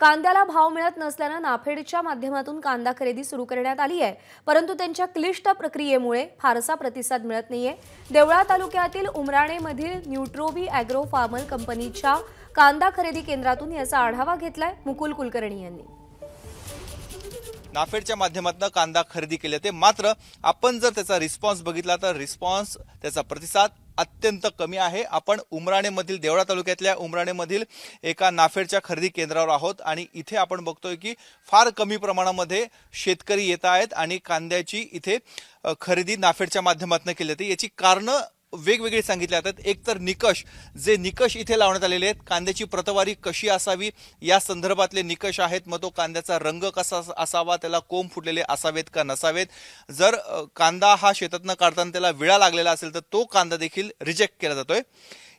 कांद्याला भाव मिळत नसल्यानं नाफेडच्या माध्यमातून कांदा खरेदी सुरू करण्यात आली आहे परंतु त्यांच्या क्लिष्ट प्रक्रियेमुळे फारसा प्रतिसाद मिळत नाहीये देवळा तालुक्यातील उमराणेमधील न्यूट्रोबी अॅग्रो फार्मल कंपनीच्या कांदा खरेदी केंद्रातून याचा आढावा घेतलाय मुकुल कुलकर्णी यांनी नाफेडच्या माध्यमातून कांदा खरेदी केले ते मात्र आपण जर त्याचा रिस्पॉन्स बघितला तर रिस्पॉन्स त्याचा प्रतिसाद अत्यंत कमी आहे आपण उमराणेमधील देवळा तालुक्यातल्या उमराणेमधील एका नाफेडच्या खरेदी केंद्रावर आहोत आणि इथे आपण बघतोय की फार कमी प्रमाणामध्ये शेतकरी येत आहेत आणि कांद्याची इथे खरेदी नाफेडच्या माध्यमातून केली जाते याची कारणं वेगवेगळे सांगितले जातात एक तर निकष जे निकष इथे लावण्यात आलेले आहेत कांद्याची प्रतवारी कशी असावी या संदर्भातले निकष आहेत मग तो कांद्याचा रंग कसा असावा त्याला कोंब फुटलेले असावेत का नसावेत जर कांदा हा शेतातनं काढताना त्याला विळा लागलेला असेल तर तो कांदा देखील रिजेक्ट केला जातोय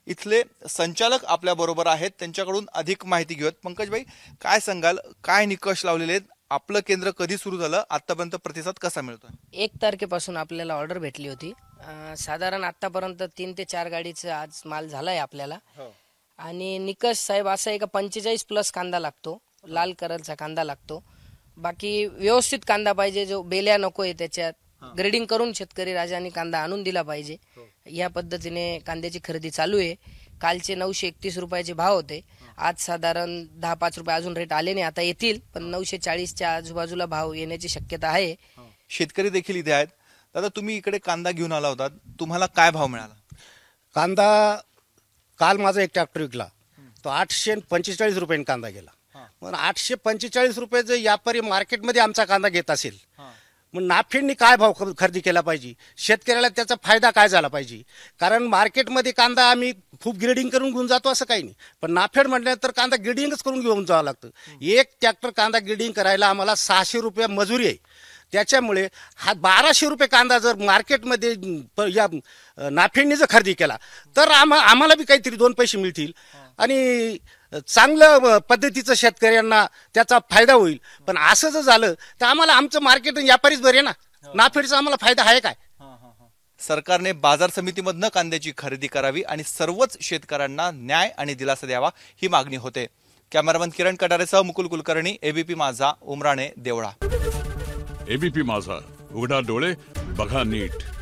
इथले संचालक आपल्याबरोबर आहेत त्यांच्याकडून अधिक माहिती घेऊयात पंकजबाई काय सांगाल काय निकष लावलेले आहेत आपलं केंद्र कधी सुरू झालं आतापर्यंत प्रतिसाद कसा मिळतो एक तारखेपासून आपल्याला ऑर्डर भेटली होती साधारण आतापर्यंत तीन ते चार गाडीचा आज माल झालाय आपल्याला हो. आणि निकष साहेब असा एक पंचेचाळीस प्लस कांदा लागतो लाल कलरचा कांदा लागतो बाकी व्यवस्थित कांदा पाहिजे जो बेल्या नको आहे त्याच्यात ग्रेडिंग करून शेतकरी राजांनी कांदा आणून दिला पाहिजे हो. या पद्धतीने कांद्याची खरेदी चालू आहे कालचे नऊशे एकतीस रुपयाचे भाव होते आज साधारण दहा पाच रुपये अजून रेट आले नाही आता येतील पण नऊशे चाळीसच्या आजूबाजूला भाव येण्याची शक्यता आहे हो. शेतकरी देखील इथे आहेत दादा तुम्ही इकडे कांदा घेऊन आला होता तुम्हाला काय भाव मिळाला कांदा काल माझा एक ट्रॅक्टर विकला तो आठशे पंचेचाळीस रुपयांनी कांदा गेला पण आठशे पंचेचाळीस रुपयाचे व्यापारी मार्केटमध्ये आमचा कांदा घेत असेल मग नाफेडनी काय भाव खरेदी केला पाहिजे शेतकऱ्याला त्याचा फायदा काय झाला पाहिजे कारण मार्केटमध्ये कांदा आम्ही खूप ग्रेडिंग करून घेऊन जातो असं काही नाही पण नाफेड म्हटल्यानंतर कांदा ग्रेडिंगच करून घेऊन जावं लागतं एक ट्रॅक्टर कांदा ग्रेडिंग करायला आम्हाला सहाशे रुपये मजुरी आहे त्याच्यामुळे हा बाराशे रुपये कांदा जर मार्केटमध्ये या नाफेडनी जर खरेदी केला तर आम्हा आम्हाला बी काहीतरी दोन पैसे मिळतील आणि चांगलं पद्धतीचं शेतकऱ्यांना त्याचा फायदा होईल पण असं जर झालं तर आम्हाला आमचं मार्केट व्यापारीच बरे ना हो. नाफेडचा आम्हाला फायदा आहे काय सरकारने बाजार समितीमधनं कांद्याची खरेदी करावी आणि सर्वच शेतकऱ्यांना न्याय आणि दिलासा द्यावा ही मागणी होते कॅमेरामन किरण कटारेसह मुकुल कुलकर्णी एबीपी माझा उमराणे देवळा एबीपी माझा उघडा डोळे बघा नीट